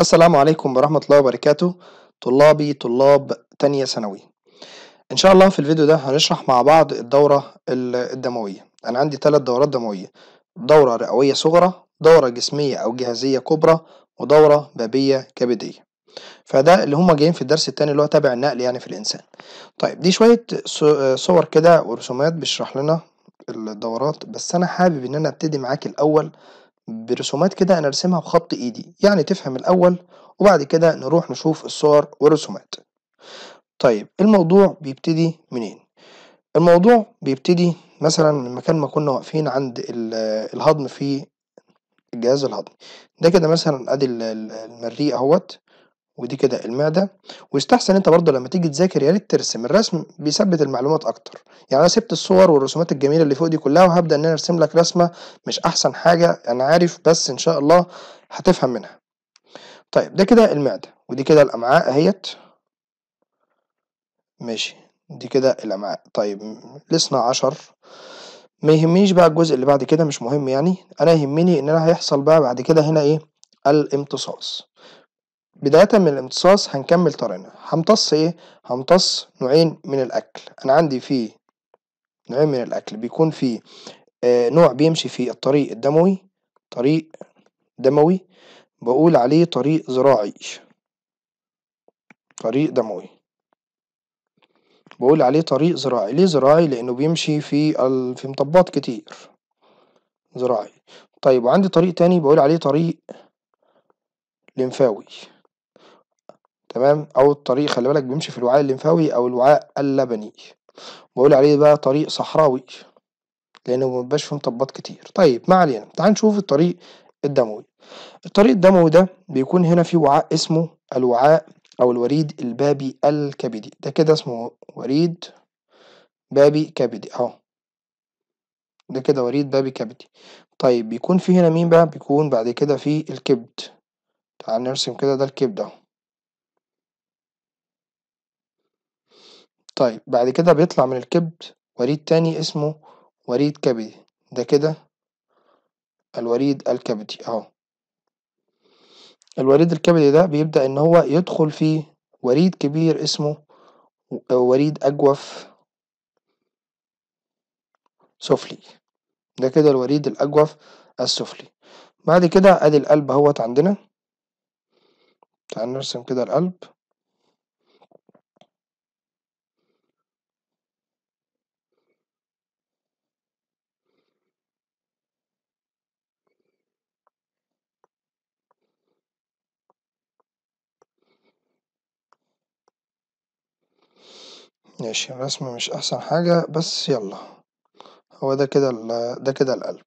السلام عليكم ورحمة الله وبركاته طلابي طلاب تانية ثانوي ان شاء الله في الفيديو ده هنشرح مع بعض الدورة الدموية انا عندي ثلاث دورات دموية دورة رئوية صغرى دورة جسمية او جهازية كبرى ودورة بابية كبدية فده اللي هما جايين في الدرس التاني اللي هو تابع النقل يعني في الانسان طيب دي شوية صور كده ورسومات بيشرح لنا الدورات بس انا حابب ان انا ابتدي معاك الاول برسومات كده انا رسمها بخط ايدي يعني تفهم الاول وبعد كده نروح نشوف الصور والرسومات طيب الموضوع بيبتدي منين الموضوع بيبتدي مثلا من مكان ما كنا واقفين عند الهضم في الجهاز الهضمي ده كده مثلا ادي المريء اهوت ودي كده المعده ويستحسن انت برضه لما تيجي تذاكر يا ريت ترسم الرسم بيثبت المعلومات اكتر يعني انا سبت الصور والرسومات الجميله اللي فوق دي كلها وهبدا ان انا ارسم لك رسمه مش احسن حاجه انا عارف بس ان شاء الله هتفهم منها طيب ده كده المعده ودي كده الامعاء اهيت ماشي دي كده الامعاء طيب لسنا عشر ما يهمنيش بقى الجزء اللي بعد كده مش مهم يعني انا يهمني ان انا هيحصل بقى بعد كده هنا ايه الامتصاص بداية من الامتصاص هنكمل طريقنا همتص ايه همتص نوعين من الاكل انا عندي فيه نوعين من الاكل بيكون فيه آه، نوع بيمشي في الطريق الدموي طريق دموي بقول عليه طريق زراعي طريق دموي بقول عليه طريق زراعي ليه زراعي لانه بيمشي في ال... في مطبات كتير زراعي طيب وعندي طريق تاني بقول عليه طريق لمفاوي تمام او الطريق خلي بالك بيمشي في الوعاء الليمفاوي او الوعاء اللبني بقول عليه بقى طريق صحراوي لانه ما بيبقاش فيه مطبات كتير طيب ما علينا تعال نشوف الطريق الدموي الطريق الدموي ده بيكون هنا في وعاء اسمه الوعاء او الوريد البابي الكبدي ده كده اسمه وريد بابي كبدي اهو ده كده وريد بابي كبدي طيب بيكون في هنا مين بقى بيكون بعد كده في الكبد تعال نرسم كده ده الكبد اهو طيب بعد كده بيطلع من الكبد وريد تاني اسمه وريد كبدي ده كده الوريد الكبدي اهو الوريد الكبدي ده بيبدأ ان هو يدخل في وريد كبير اسمه وريد اجوف سفلي ده كده الوريد الاجوف السفلي بعد كده ادي القلب اهوت عندنا تعال نرسم كده القلب ماشي الرسم مش أحسن حاجة بس يلا هو ده كده ده كده القلب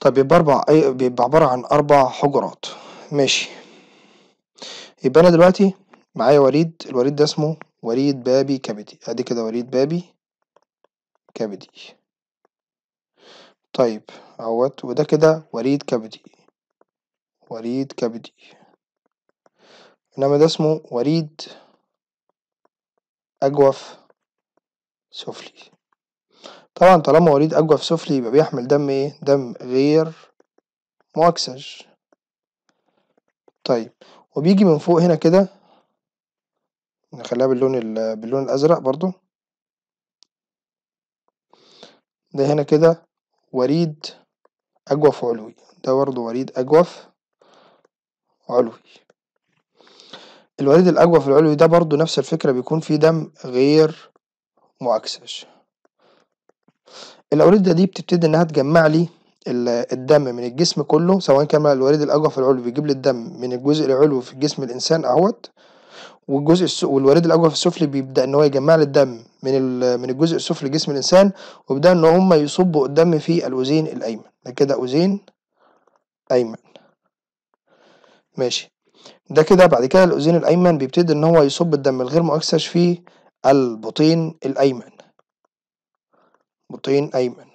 طب يبقى أربع بيبقى عبارة عن أربع حجرات ماشي يبقى أنا دلوقتي معايا وريد الوريد ده اسمه وريد بابي كبدي أدي كده وريد بابي كبدي طيب اهوت وده كده وريد كبدي وريد كبدي إنما ده اسمه وريد أجوف سفلي طبعا طالما وريد أجوف سفلي يبقى بيحمل دم إيه؟ دم غير مؤكسج طيب وبيجي من فوق هنا كده نخليها باللون باللون الأزرق برضو ده هنا كده وريد أجوف علوي ده برضو وريد أجوف علوي الوريد في العلوي ده برضو نفس الفكرة بيكون فيه دم غير مؤكسج الأوردة دي بتبتدي إنها تجمع لي الدم من الجسم كله سواء كان الوريد في العلوي بيجيب لي الدم من الجزء العلوي في جسم الإنسان أهوت والجزء الس... والوريد في السفلي بيبدا ان هو يجمع لي الدم من ال... من الجزء السفلي جسم الانسان ويبدا ان هما يصبوا الدم في الاوزين الايمن ده كده اوزين ايمن ماشي ده كده بعد كده الاذين الايمن بيبتدي ان هو يصب الدم الغير مؤكسج في البطين الايمن بطين ايمن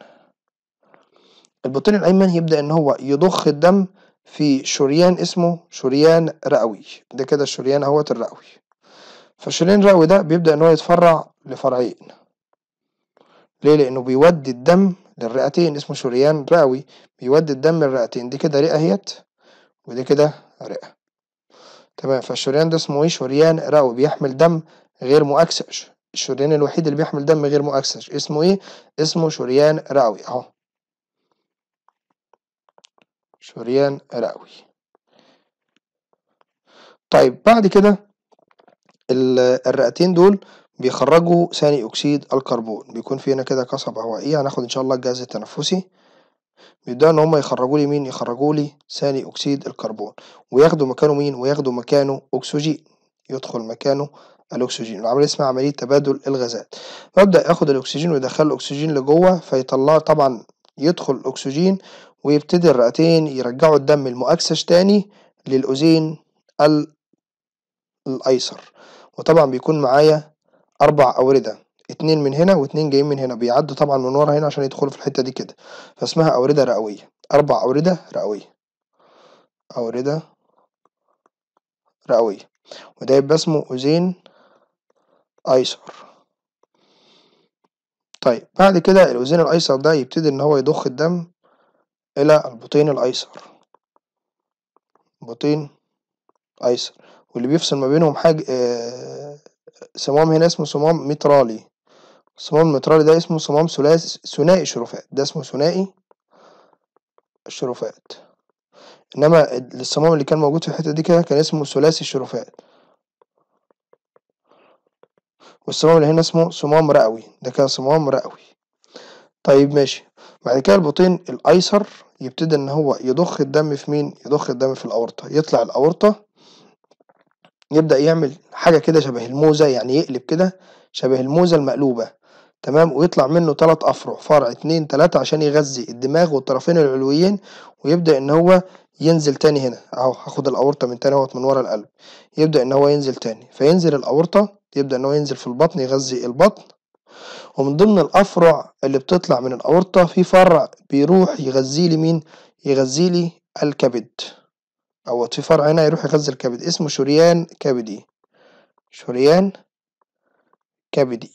البطين الايمن يبدا ان هو يضخ الدم في شريان اسمه شريان رئوي ده كده الشريان اهوت الرئوي فالشريان الرئوي ده بيبدا ان هو يتفرع لفرعين ليه لانه بيودي الدم للرئتين اسمه شريان رئوي بيودي الدم للرئتين دي كده رئه اهيت ودي كده رئه تمام فالشريان ده اسمه ايه شريان رئوي بيحمل دم غير مؤكسج الشريان الوحيد اللي بيحمل دم غير مؤكسج اسمه ايه اسمه شريان رئوي اهو شريان رئوي طيب بعد كده الرئتين دول بيخرجوا ثاني اكسيد الكربون بيكون في هنا كده كصب هوائية هناخد ان شاء الله الجهاز التنفسي بيبدأوا إن هما يخرجوا لي مين؟ يخرجوا لي ثاني أكسيد الكربون، وياخدوا مكانه مين؟ وياخدوا مكانه أكسجين، يدخل مكانه الأكسجين، العملية اسمها عملية تبادل الغازات، ببدأ آخد الأكسجين ويدخل الأكسجين لجوه فيطلع طبعًا يدخل الأكسجين ويبتدي الرئتين يرجعوا الدم المؤكسج تاني للأوزين الأيسر، وطبعًا بيكون معايا أربع أوردة. اتنين من هنا واتنين جايين من هنا بيعدوا طبعا من ورا هنا عشان يدخلوا في الحتة دي كده فاسمها أوردة رئوية أربع أوردة رئوية أوردة رئوية وده يبقى اسمه أوزين أيسر طيب بعد كده الأوزين الأيسر ده يبتدي إن هو يضخ الدم إلى البطين الأيسر بطين أيسر واللي بيفصل ما بينهم حاجة آه صمام هنا اسمه صمام مترالي الصمام المترالي ده اسمه صمام ثلاثي ثنائي الشرفات ده اسمه ثنائي الشرفات انما الصمام اللي كان موجود في الحته دي كده كان اسمه ثلاثي الشرفات والصمام اللي هنا اسمه صمام رئوي ده كان صمام رئوي طيب ماشي بعد كده البطين الايسر يبتدي ان هو يضخ الدم في مين يضخ الدم في الاورطه يطلع الاورطه يبدا يعمل حاجه كده شبه الموزه يعني يقلب كده شبه الموزه المقلوبه تمام ويطلع منه تلات أفرع فرع اتنين تلاتة عشان يغذي الدماغ والطرفين العلويين ويبدأ إن هو ينزل تاني هنا أهو هاخد الأورطة من تاني اهوت من ورا القلب يبدأ إن هو ينزل تاني فينزل الأورطة يبدأ إن هو ينزل في البطن يغذي البطن ومن ضمن الأفرع اللي بتطلع من الأورطة في فرع بيروح يغذي لي مين؟ يغذي لي الكبد أو في فرع هنا يروح يغذي الكبد اسمه شريان كبدي شريان كبدي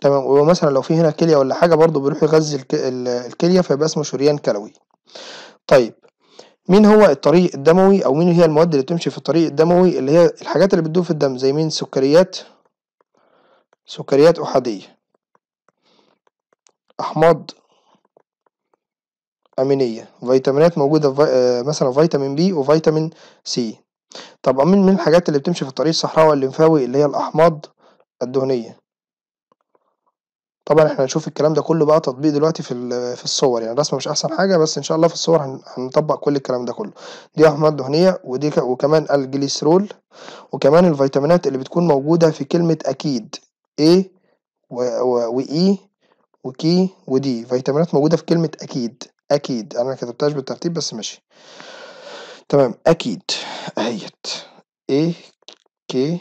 تمام ومثلا لو في هنا كليه ولا حاجه برضو بيروح يغذي الكليه فيبقى اسمه شريان كلوي طيب مين هو الطريق الدموي او مين هي المواد اللي بتمشي في الطريق الدموي اللي هي الحاجات اللي بتدوب في الدم زي مين سكريات سكريات احاديه احماض امينيه فيتامينات موجوده في آه، مثلا فيتامين بي وفيتامين سي طب من من الحاجات اللي بتمشي في الطريق الصحراوي الليمفاوي اللي هي الاحماض الدهنيه طبعًا إحنا هنشوف الكلام ده كلّه بقى تطبيق دلوقتي في في الصور، يعني الرسمه مش أحسن حاجة بس إن شاء الله في الصور هنطبّق كل الكلام ده كلّه، دي أحماض دهنية ودي وكمان الجليسرول وكمان الفيتامينات اللي بتكون موجودة في كلمة أكيد اي و و وE وK فيتامينات موجودة في كلمة أكيد، أكيد أنا كتبتهاش بالترتيب بس ماشي، تمام أكيد اهيت اي كي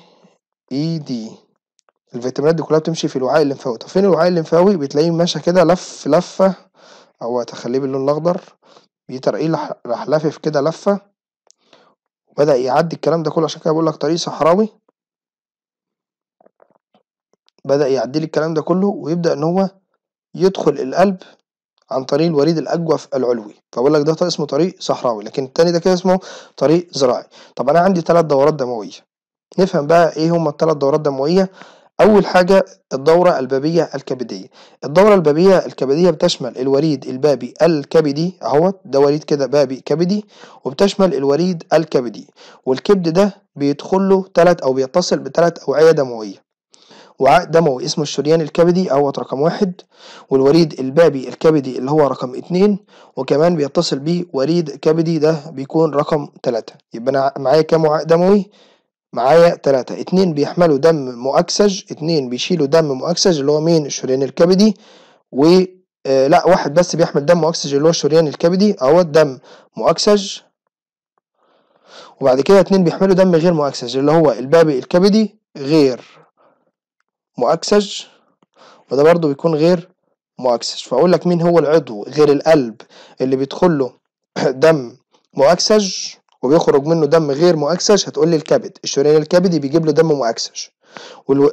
اي دي الفيتامينات دي كلها بتمشي في الوعاء الليمفاوي طب فين الوعاء الليمفاوي بتلاقيه ماشي كده لف لفه او تخليه باللون الاخضر بيترقيه لح- راح لافف كده لفه وبدا يعدي الكلام ده كله عشان كده بقول لك طريق صحراوي بدا يعدي لي الكلام ده كله ويبدا ان هو يدخل القلب عن طريق الوريد الاجوف العلوي فبقول لك ده اسمه طريق صحراوي لكن التاني ده كده اسمه طريق زراعي طب انا عندي ثلاث دورات دمويه نفهم بقى ايه هما الثلاث دورات دمويه أول حاجة الدورة البابية الكبدية الدورة البابية الكبدية بتشمل الوريد البابي الكبدي أهوت ده وريد كده بابي كبدي وبتشمل الوريد الكبدي والكبد ده بيدخل له تلات أو بيتصل بتلات أوعية دموية وعاء دموي اسمه الشريان الكبدي أهوت رقم واحد والوريد البابي الكبدي اللي هو رقم اتنين وكمان بيتصل بيه وريد كبدي ده بيكون رقم تلاتة يبقى أنا معايا كام وعاء دموي؟ معايا تلاتة اتنين بيحملوا دم مؤكسج اتنين بيشيلوا دم مؤكسج اللي هو مين الشريان الكبدي و آه، لا واحد بس بيحمل دم مؤكسج اللي هو الشريان الكبدي اهو دم مؤكسج وبعد كده اتنين بيحملوا دم غير مؤكسج اللي هو البابي الكبدي غير مؤكسج وده برضو بيكون غير مؤكسج فأقول لك مين هو العضو غير القلب اللي بيدخله دم مؤكسج وبيخرج منه دم غير مؤكسج هتقول لي الكبد الشريان الكبدي بيجيب له دم مؤكسج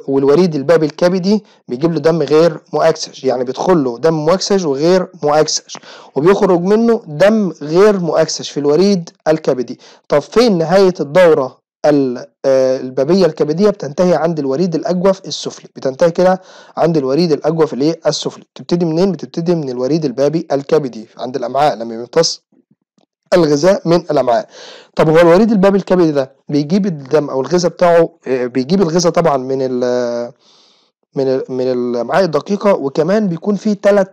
والوريد البابي الكبدي بيجيب له دم غير مؤكسج يعني بيدخل له دم مؤكسج وغير مؤكسج وبيخرج منه دم غير مؤكسج في الوريد الكبدي طب فين نهاية الدورة آه، البابية الكبدية بتنتهي عند الوريد الأجوف السفلي بتنتهي كده عند الوريد الأجوف الإيه السفلي بتبتدي منين بتبتدي من الوريد البابي الكبدي عند الأمعاء لما بيمتص الغذاء من الامعاء طب هو الوريد الباب الكبدي ده بيجيب الدم او الغذاء بتاعه آه، بيجيب الغذاء طبعا من الـ من الـ من الامعاء الدقيقه وكمان بيكون فيه ثلاث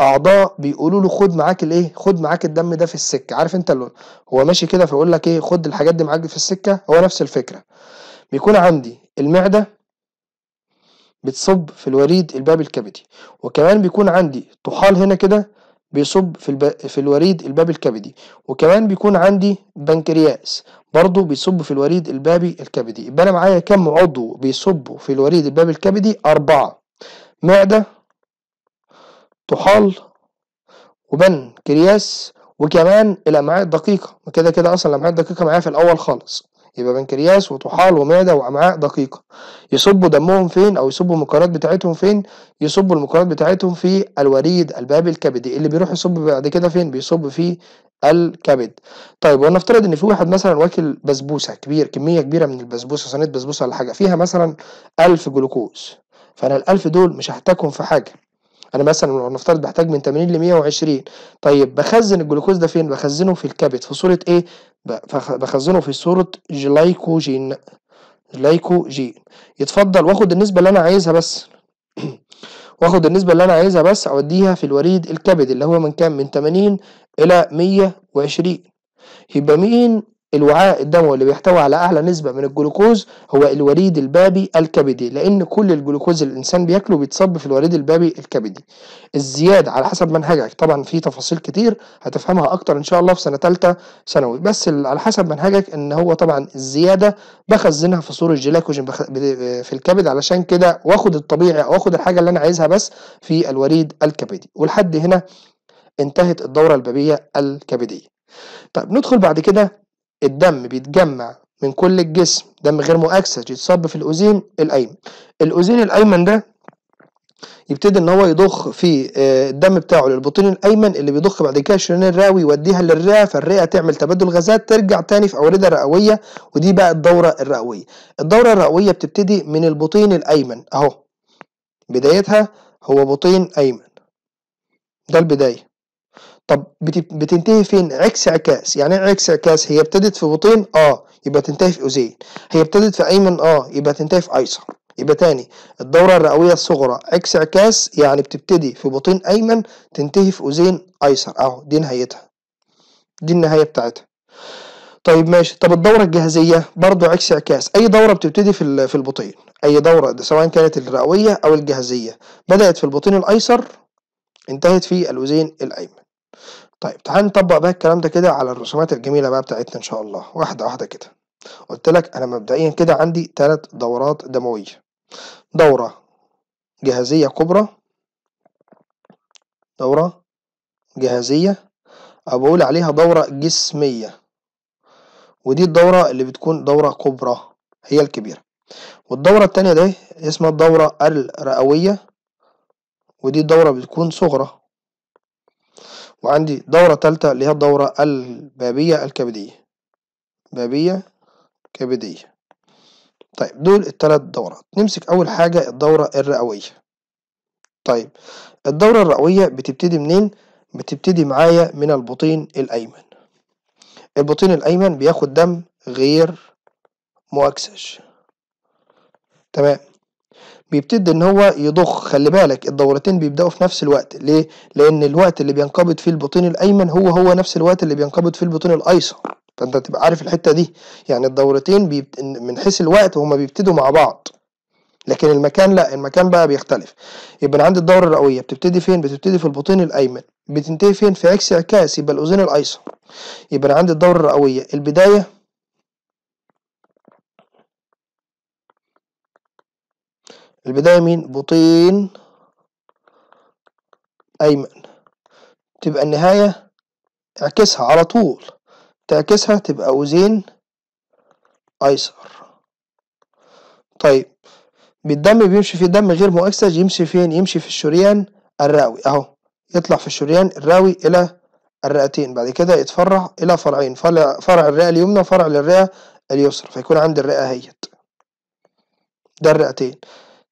اعضاء بيقولوا له خد معاك الايه خد معاك الدم ده في السكه عارف انت اللي هو ماشي كده فيقول لك ايه خد الحاجات دي معاك في السكه هو نفس الفكره بيكون عندي المعده بتصب في الوريد الباب الكبدي وكمان بيكون عندي طحال هنا كده بيصب في, الب... في الوريد البابي الكبدي وكمان بيكون عندي بنكرياس برضه بيصب في الوريد البابي الكبدي يبقى انا معايا كم عضو بيصبوا في الوريد البابي الكبدي أربعة معدة طحال وبنكرياس وكمان الامعاء الدقيقه وكده كده اصلا الامعاء الدقيقه معايا في الاول خالص يبقى بنكرياس وطحال ومعده وامعاء دقيقه يصبوا دمهم فين او يصبوا المكونات بتاعتهم فين يصبوا المكونات بتاعتهم في الوريد الباب الكبدي اللي بيروح يصب بعد كده فين بيصب في الكبد طيب ونفترض ان في واحد مثلا واكل بسبوسه كبير كميه كبيره من البسبوسه صينيه بسبوسه ولا حاجه فيها مثلا 1000 جلوكوز فانا ال1000 دول مش هحتاجهم في حاجه انا مثلا لو نفترض بحتاج من 80 ل 120 طيب بخزن الجلوكوز ده فين بخزنه في الكبد في صوره ايه بخزنه في صوره جلايكوجين جلايكوجين يتفضل واخد النسبه اللي انا عايزها بس واخد النسبه اللي انا عايزها بس اوديها في الوريد الكبد اللي هو من كام من 80 الى 120 يبقى مين الوعاء الدموي اللي بيحتوي على اعلى نسبه من الجلوكوز هو الوريد البابي الكبدي لان كل الجلوكوز اللي الانسان بياكله بيتصب في الوريد البابي الكبدي الزياده على حسب منهجك طبعا في تفاصيل كتير هتفهمها اكتر ان شاء الله في سنه ثالثه ثانوي بس على حسب منهجك ان هو طبعا الزياده بخزنها في صور الجلاكوجين في الكبد علشان كده واخد الطبيعي او واخد الحاجه اللي انا عايزها بس في الوريد الكبدي ولحد هنا انتهت الدوره البابيه الكبديه طب ندخل بعد كده الدم بيتجمع من كل الجسم دم غير مؤكسج يتصب في الاوزين الايمن الاوزين الايمن ده يبتدي ان هو يضخ في آه، الدم بتاعه للبطين الايمن اللي بيضخ بعد كده شريان الرئوي يوديها للرئه فالرئه تعمل تبادل غازات ترجع تاني في اوردة رئويه ودي بقى الدوره الرئويه الدوره الرئويه بتبتدي من البطين الايمن اهو بدايتها هو بطين ايمن ده البدايه طب بتنتهي فين عكس عكاس يعني إيه عكس عكاس هي ابتدت في بطين اه يبقى تنتهي في أذين هي ابتدت في أيمن اه يبقى تنتهي في أيسر يبقى تاني الدورة الرئوية الصغرى عكس عكاس يعني بتبتدي في بطين أيمن تنتهي في أذين أيسر أهو دي نهايتها دي النهاية بتاعتها طيب ماشي طب الدورة الجهازية برضو عكس عكاس أي دورة بتبتدي في في البطين أي دورة سواء كانت الرئوية أو الجهازية بدأت في البطين الأيسر انتهت في الأذين الأيمن طيب تعال نطبق بقى الكلام ده كده على الرسومات الجميلة بقى بتاعتنا إن شاء الله واحدة واحدة كده قلت لك أنا مبدئيا كده عندي تلات دورات دموية دورة جهازية كبرى دورة جهازية أو بقول عليها دورة جسمية ودي الدورة اللي بتكون دورة كبرى هي الكبيرة والدورة التانية دي اسمها الدورة الرئوية ودي الدورة بتكون صغرى وعندي دورة تالتة اللي هي الدورة البابية الكبدية بابية كبدية طيب دول التلات دورات نمسك أول حاجة الدورة الرئوية طيب الدورة الرئوية بتبتدي منين؟ بتبتدي معايا من البطين الأيمن البطين الأيمن بياخد دم غير مؤكسج تمام بيبتدي ان هو يضخ خلي بالك الدورتين بيبداوا في نفس الوقت ليه لان الوقت اللي بينقبض فيه البطين الايمن هو هو نفس الوقت اللي بينقبض فيه البطين الايسر فانت تبقى عارف الحته دي يعني الدورتين بيبت... من حيث الوقت هما بيبتدوا مع بعض لكن المكان لا المكان بقى بيختلف يبقى انا عندي الدوره الرئويه بتبتدي فين بتبتدي في البطين الايمن بتنتهي فين في عكس اعكاس يبقى الاذين الايسر يبقى انا عندي الدوره الرئويه البدايه البداية مين بطين أيمن تبقى النهاية اعكسها على طول تعكسها تبقى أوزين أيسر طيب بالدم بيمشي فيه دم غير مؤكسج يمشي فين يمشي في الشريان الرئوي أهو يطلع في الشريان الرئوي إلى الرئتين بعد كده يتفرع إلى فرعين فرع, الرئة اليمنى وفرع للرئة اليسرى فيكون عندي الرئة هيت ده الرئتين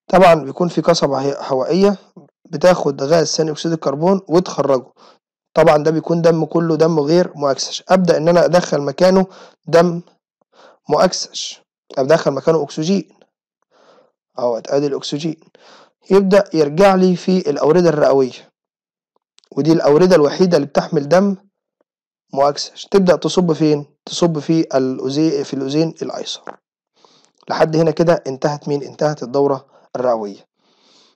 طبعًا بيكون في قصبة هوائية بتاخد غاز ثاني أكسيد الكربون وتخرجه، طبعًا ده بيكون دم كله دم غير مؤكسش أبدأ إن أنا أدخل مكانه دم مؤكسش أدخل مكانه أكسجين أهو أدي الأكسجين يبدأ يرجع لي في الأوردة الرئوية ودي الأوردة الوحيدة اللي بتحمل دم مؤكسش تبدأ تصب فين؟ تصب في الأوزين في الأذين الأيسر لحد هنا كده انتهت مين؟ انتهت الدورة الرئوية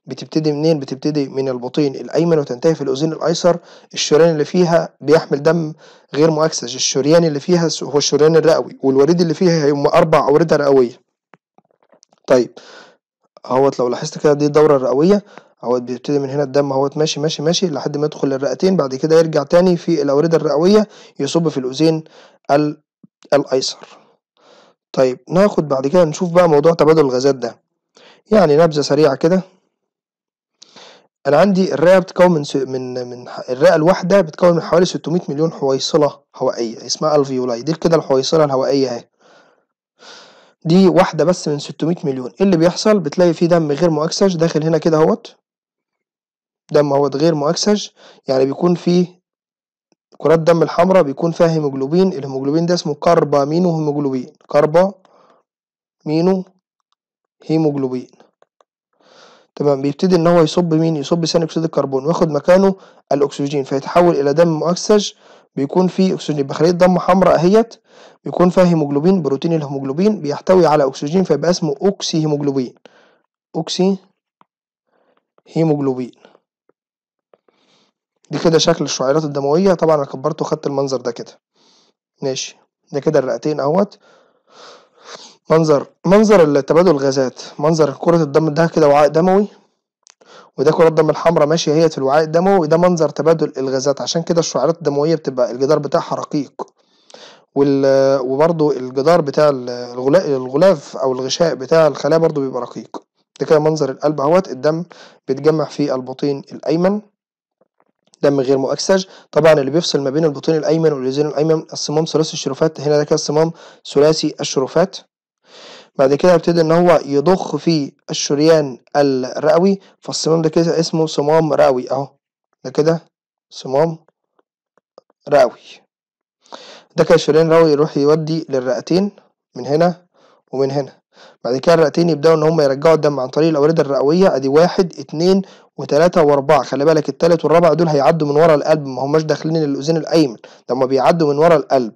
بتبتدي منين بتبتدي من البطين الايمن وتنتهي في الاذين الايسر الشريان اللي فيها بيحمل دم غير مؤكسج الشريان اللي فيها هو الشريان الرئوي والوريد اللي فيها هم اربع اوردة رئوية طيب اهوت لو لاحظت كده دي الدورة الرئوية اهوت بيبتدي من هنا الدم اهوت ماشي ماشي ماشي لحد ما يدخل للرئتين بعد كده يرجع تاني في الاوردة الرئوية يصب في الاذين الايسر طيب ناخد بعد كده نشوف بقى موضوع تبادل الغازات ده يعني نبذة سريعة كده انا عندي الرئه بتكون من من من الرئه الواحده بتكون من حوالي 600 مليون حويصله هوائيه اسمها الفيولاي دي كده الحويصله الهوائيه اهي دي واحده بس من 600 مليون ايه اللي بيحصل بتلاقي فيه دم غير مؤكسج داخل هنا كده اهوت دم اهوت غير مؤكسج يعني بيكون فيه كرات دم الحمراء بيكون فيها هيموجلوبين الهيموجلوبين ده اسمه كاربامينو هيموجلوبين كاربا مينو هيموجلوبين تمام بيبتدي ان هو يصب مين يصب ثاني اكسيد الكربون وياخد مكانه الاكسجين فيتحول الى دم مؤكسج بيكون فيه اكسجين يبقى خليه دم حمراء اهيت بيكون فيها هيموجلوبين بروتين الهيموجلوبين بيحتوي على اكسجين فيبقى اسمه اوكسي هيموجلوبين اوكسي هيموجلوبين دي كده شكل الشعيرات الدمويه طبعا انا كبرته وخدت المنظر ده كده ماشي ده كده الرئتين اهوت منظر منظر تبادل الغازات منظر كرة الدم ده كده وعاء دموي وده كرة الدم الحمراء ماشية هي في الوعاء الدموي ده منظر تبادل الغازات عشان كده الشعيرات الدموية بتبقى الجدار بتاعها رقيق وال وبرضو الجدار بتاع الغلاف او الغشاء بتاع الخلايا برضو بيبقى رقيق ده كده منظر القلب اهوت الدم بيتجمع في البطين الايمن دم غير مؤكسج طبعا اللي بيفصل ما بين البطين الايمن والاذين الايمن الصمام ثلاثي الشرفات هنا ده كده صمام ثلاثي الشرفات بعد كده هيبتدي ان هو يضخ في الشريان الرئوي فالصمام ده كده اسمه صمام رئوي اهو ده كده صمام رئوي ده كده شريان رئوي يروح يودي للرئتين من هنا ومن هنا بعد كده الرئتين يبداوا ان هم يرجعوا الدم عن طريق الاورده الرئويه ادي واحد اتنين وتلاتة واربعة خلي بالك التالت والرابع دول هيعدوا من ورا القلب ما هماش داخلين الاذين الايمن ده هما بيعدوا من ورا القلب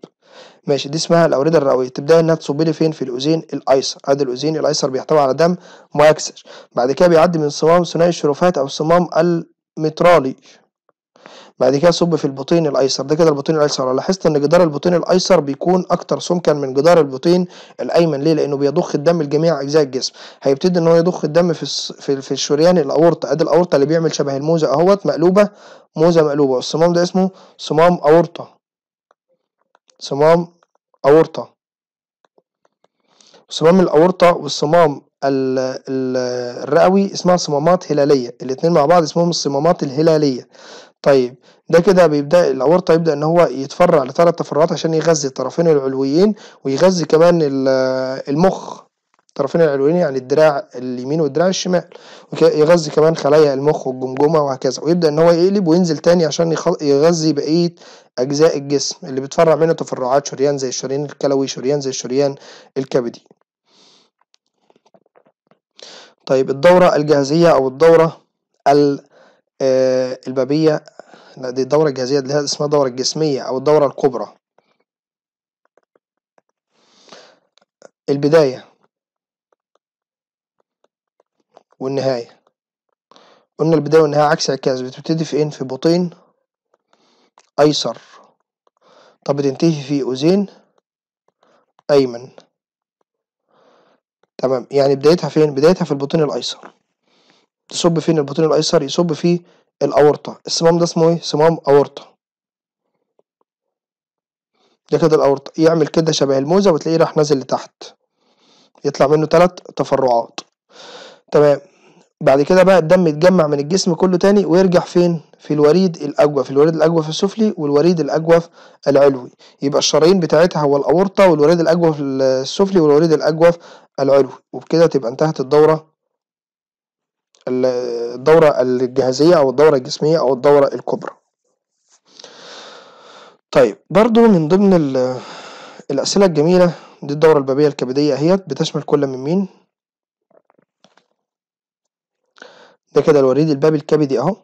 ماشي دي اسمها الاورده الرئويه تبدا انها تصب لي فين في الاذين الايسر ادي الاذين الايسر بيحتوي على دم مؤكسج بعد كده بيعدي من صمام ثنائي الشرفات او صمام المترالي بعد كده صب في البطين الايسر ده كده البطين الايسر لاحظت ان جدار البطين الايسر بيكون اكتر سمكا من جدار البطين الايمن ليه لانه بيضخ الدم لجميع اجزاء الجسم هيبتدي ان هو يضخ الدم في في, في الشريان الاورطه ادي الاورطه اللي بيعمل شبه الموزه اهوت مقلوبه موزه مقلوبه والصمام ده اسمه صمام اورطه صمام أورطة صمام الأورطة والصمام الرئوي اسمها صمامات هلالية الاتنين مع بعض اسمهم الصمامات الهلالية طيب ده كده بيبدأ الأورطة يبدأ إن هو يتفرع لثلاث تفرعات عشان يغذي الطرفين العلويين ويغذي كمان المخ الطرفين العلويين يعني الدراع اليمين والدراع الشمال يغذي كمان خلايا المخ والجمجمه وهكذا ويبدا ان هو يقلب وينزل تاني عشان يغذي بقيه اجزاء الجسم اللي بتفرع منه تفرعات شريان زي الشريان الكلوي شريان زي الشريان الكبدي طيب الدوره الجهازيه او الدوره آه، البابيه لا دي الدوره الجهازيه اللي اسمها الدوره الجسميه او الدوره الكبرى البدايه والنهاية قلنا البداية والنهاية عكس عكاز بتبتدي في فين إيه؟ في بطين أيسر طب بتنتهي في أذين أيمن تمام يعني بدايتها فين بدايتها في البطين الأيسر تصب فين البطين الأيسر يصب في الأورطة الصمام ده اسمه ايه صمام أورطة ده كده الأورطة يعمل كده شبه الموزة وتلاقيه راح نازل لتحت يطلع منه تلات تفرعات تمام بعد كده بقى الدم يتجمع من الجسم كله تاني ويرجع فين في الوريد الاجوف الوريد الاجوف السفلي والوريد الاجوف العلوي يبقى الشرايين بتاعتها هو الاورطه والوريد الاجوف السفلي والوريد الاجوف العلوي وبكده تبقى انتهت الدوره الدوره الجهازيه او الدوره الجسميه او الدوره الكبرى طيب برضو من ضمن الاسئله الجميله دي الدوره البابيه الكبديه اهيت بتشمل كل من مين ده كده الوريد البابي الكبدي اهو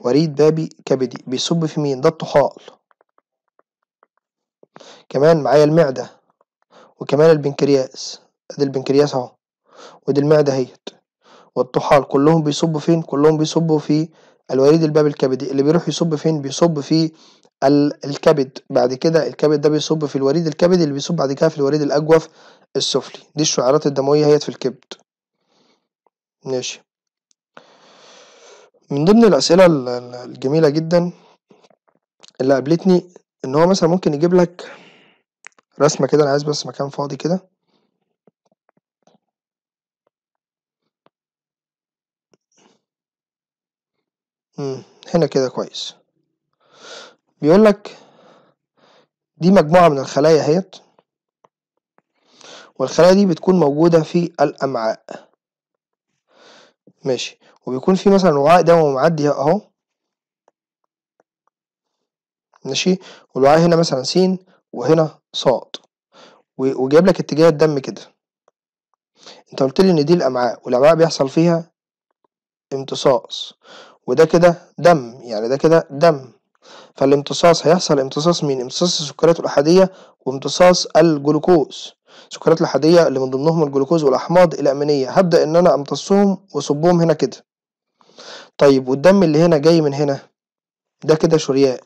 وريد بابي كبدي بيصب في مين ده الطحال كمان معايا المعدة وكمان البنكرياس ادي البنكرياس اهو ودي المعدة اهيت والطحال كلهم بيصبوا فين كلهم بيصبوا في الوريد الباب الكبدي اللي بيروح يصب فين بيصب في الكبد بعد كده الكبد ده بيصب في الوريد الكبدي اللي بيصب بعد كده في الوريد الاجوف السفلي دي الشعيرات الدمويه هيت في الكبد ماشي من ضمن الأسئلة الجميلة جدا اللي قابلتني إن هو مثلًا ممكن يجيب لك رسمة كده أنا عايز بس مكان فاضي كده. هنا كده كويس. بيقول لك دي مجموعة من الخلايا هيت والخلايا دي بتكون موجودة في الأمعاء. ماشي، وبيكون في مثلًا وعاء دموي معدّي أهو ماشي، والوعاء هنا مثلًا س وهنا ص و وجايب لك اتجاه الدم كده، أنت قُلت لي إن دي الأمعاء والأمعاء بيحصل فيها امتصاص وده كده دم يعني ده كده دم، فالامتصاص هيحصل امتصاص مين؟ امتصاص السكريات الأحادية وامتصاص الجلوكوز. سكرات لحدية اللي من ضمنهم الجلوكوز والأحماض الأمينية هبدأ إن أنا أمتصهم وأصبهم هنا كده طيب والدم اللي هنا جاي من هنا ده كده شريان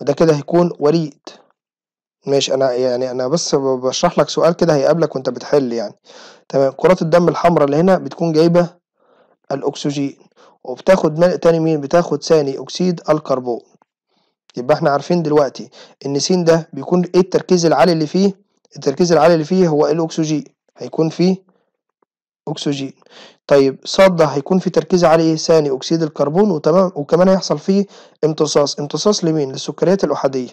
وده كده هيكون وريد ماشي انا يعني انا بس بشرح لك سؤال كده هيقابلك وانت بتحل يعني تمام كرات الدم الحمراء اللي هنا بتكون جايبه الاكسجين وبتاخد تاني مين بتاخد ثاني اكسيد الكربون يبقى احنا عارفين دلوقتي ان س ده بيكون ايه التركيز العالي اللي فيه التركيز العالي اللي فيه هو الأكسجين هيكون فيه أكسجين طيب صاد ده هيكون فيه تركيز عالي إيه ثاني أكسيد الكربون وتمام وكمان هيحصل فيه امتصاص امتصاص لمين للسكريات الأحادية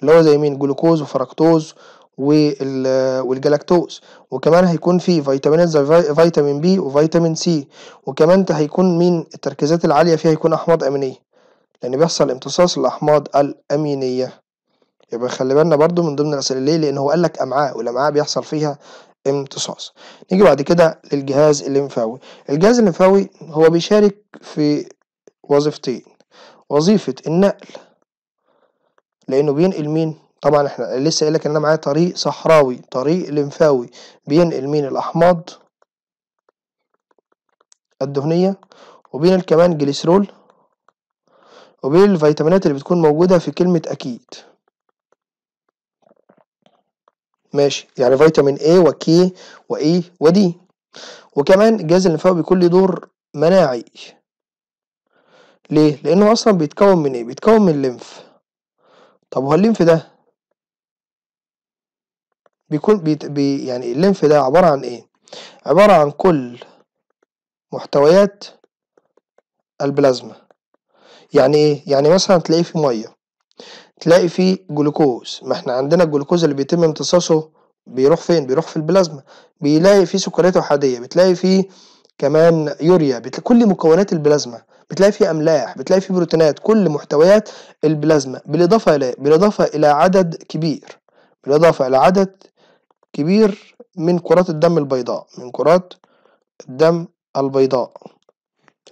اللي هو زي مين جلوكوز وفركتوز والجلاكتوز وكمان هيكون فيه فيتامينات زي فيتامين بي وفيتامين سي وكمان هيكون مين التركيزات العالية فيها هيكون أحماض أمينية لأن بيحصل امتصاص الأحماض الأمينية يبقى خلي بالنا برضو من ضمن الأسئلة ليه لأن هو قال لك أمعاء والأمعاء بيحصل فيها امتصاص نيجي بعد كده للجهاز الليمفاوي الجهاز الليمفاوي هو بيشارك في وظيفتين وظيفة النقل لأنه بينقل مين طبعا احنا لسه قايل لك ان انا معايا طريق صحراوي طريق لمفاوي بينقل مين الاحماض الدهنيه وبين كمان جليسرول وبين الفيتامينات اللي بتكون موجوده في كلمه اكيد ماشي يعني فيتامين A و و K E و D وكمان الجهاز الليمفاوي بيكون له دور مناعي ليه؟ لأنه أصلا بيتكون من إيه؟ بيتكون من الليمف طب هو الليمف ده بيكون بيت بي يعني الليمف ده عبارة عن إيه؟ عبارة عن كل محتويات البلازما يعني إيه؟ يعني مثلا تلاقيه في مية تلاقي فيه جلوكوز ما احنا عندنا الجلوكوز اللي بيتم امتصاصه بيروح فين بيروح في البلازما بيلاقي فيه سكريات احاديه بتلاقي فيه كمان يوريا بتلا... كل مكونات البلازما بتلاقي فيه املاح بتلاقي فيه بروتينات كل محتويات البلازما بالاضافه الى بالاضافه الى عدد كبير بالاضافه الى عدد كبير من كرات الدم البيضاء من كرات الدم البيضاء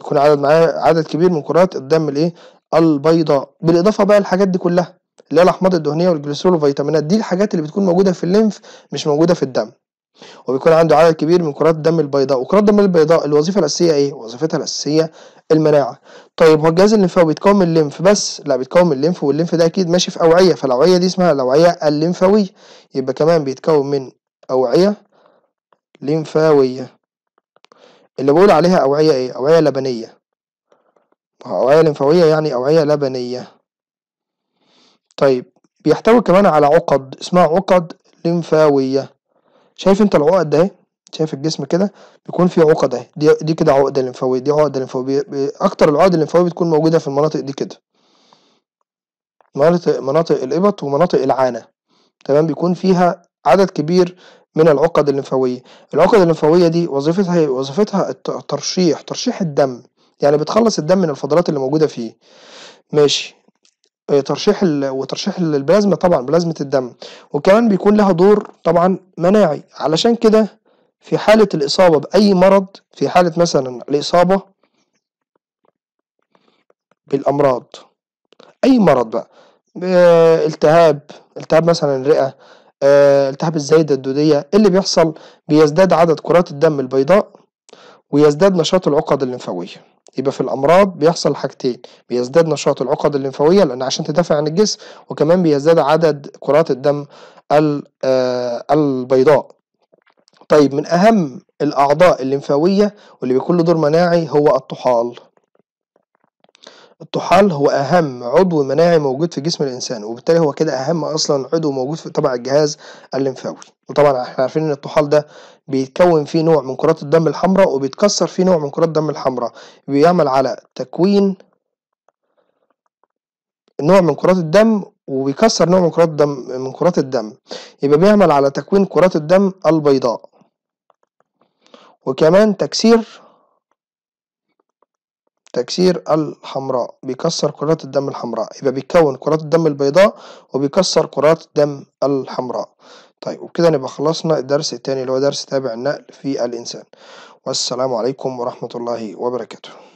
يكون عدد معايا عدد كبير من كرات الدم الايه البيضاء بالاضافه بقى للحاجات دي كلها اللي هي الاحماض الدهنيه والجلسرول والفيتامينات دي الحاجات اللي بتكون موجوده في الليمف مش موجوده في الدم وبيكون عنده عدد كبير من كرات الدم البيضاء وكرات الدم البيضاء الوظيفه الاساسيه ايه وظيفتها الاساسيه المناعه طيب هو الجهاز الليمفاوي بيتكون من الليمف بس لا بيتكون من الليمف والليمف ده اكيد ماشي في اوعيه فالاوعيه دي اسمها الاوعيه الليمفاويه يبقى كمان بيتكون من اوعيه ليمفاويه اللي بقول عليها اوعيه ايه اوعيه لبنيه أوعية لمفاوية يعني أوعية لبنية طيب بيحتوي كمان على عقد اسمها عقد لمفاوية شايف انت العقد ده شايف الجسم كده بيكون فيه عقد اهي دي دي كده عقده لمفاويه دي عقده لمفاويه اكتر العقد اللمفاوية بتكون موجوده في المناطق دي كده مناطق مناطق الابط ومناطق العانه تمام بيكون فيها عدد كبير من العقد اللمفاوية العقد اللمفاوية دي وظيفتها إيه؟ وظيفتها الترشيح ترشيح الدم يعني بتخلص الدم من الفضلات اللي موجوده فيه ماشي آه، ترشيح وترشيح البلازما طبعا بلازمه الدم وكمان بيكون لها دور طبعا مناعي علشان كده في حاله الاصابه باي مرض في حاله مثلا الاصابه بالامراض اي مرض بقى التهاب التهاب مثلا الرئه آه، التهاب الزايده الدوديه إيه اللي بيحصل بيزداد عدد كرات الدم البيضاء ويزداد نشاط العقد الليمفاويه يبقى في الامراض بيحصل حاجتين بيزداد نشاط العقد الليمفاويه لان عشان تدافع عن الجسم وكمان بيزداد عدد كرات الدم آه، البيضاء طيب من اهم الاعضاء الليمفاويه واللي بيكون له دور مناعي هو الطحال الطحال هو اهم عضو مناعي موجود في جسم الانسان وبالتالي هو كده اهم اصلا عضو موجود في طبع الجهاز الليمفاوي وطبعا احنا عارفين ان الطحال ده بيتكون فيه نوع من كرات الدم الحمراء وبيتكسر فيه نوع من كرات الدم الحمراء بيعمل على تكوين نوع من كرات الدم وبيكسر نوع من كرات الدم من كرات الدم يبقى بيعمل على تكوين كرات الدم البيضاء وكمان تكسير تكسير الحمراء بيكسر كرات الدم الحمراء يبقى بيكون كرات الدم البيضاء وبيكسر كرات الدم الحمراء طيب وبكده نبقى خلصنا الدرس التاني اللي هو درس تابع النقل في الإنسان والسلام عليكم ورحمة الله وبركاته